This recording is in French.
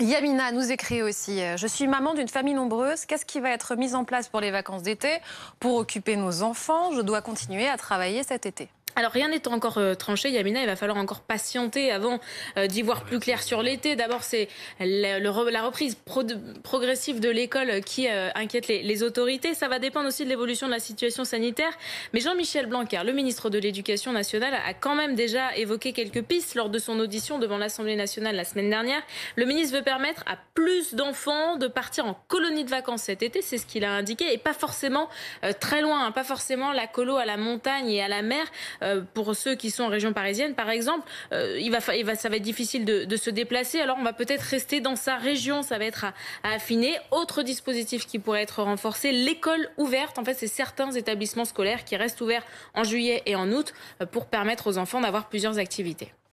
Yamina nous écrit aussi euh, Je suis maman d'une famille nombreuse. Qu'est-ce qui va être mis en place pour les vacances d'été Pour occuper nos enfants, je dois continuer à travailler cet été. Alors rien n'est encore euh, tranché, Yamina, il va falloir encore patienter avant euh, d'y voir plus clair sur l'été. D'abord, c'est la, reprise progressive de l'école euh, qui inquiète les, autorités. Ça va dépendre aussi de l'évolution de la situation sanitaire. Mais Jean-Michel Blanquer, le ministre de l'Éducation nationale, a quand même déjà évoqué quelques pistes lors de son audition devant l'Assemblée nationale la semaine dernière. Le ministre veut permettre à plus d'enfants de partir en colonie de vacances cet été, c'est ce qu'il a indiqué, et pas forcément très loin, hein. pas forcément la colo à la montagne et à la mer euh, pour ceux qui sont en région parisienne, par exemple, euh, il, va, ça va être difficile de, se déplacer. Alors on va peut-être rester dans sa région, ça va être à affiner. Autre dispositif qui pourrait être renforcé, l'école ouverte. En fait, c'est certains établissements scolaires qui restent ouverts en juillet et en août euh, pour permettre aux enfants d'avoir plusieurs activités.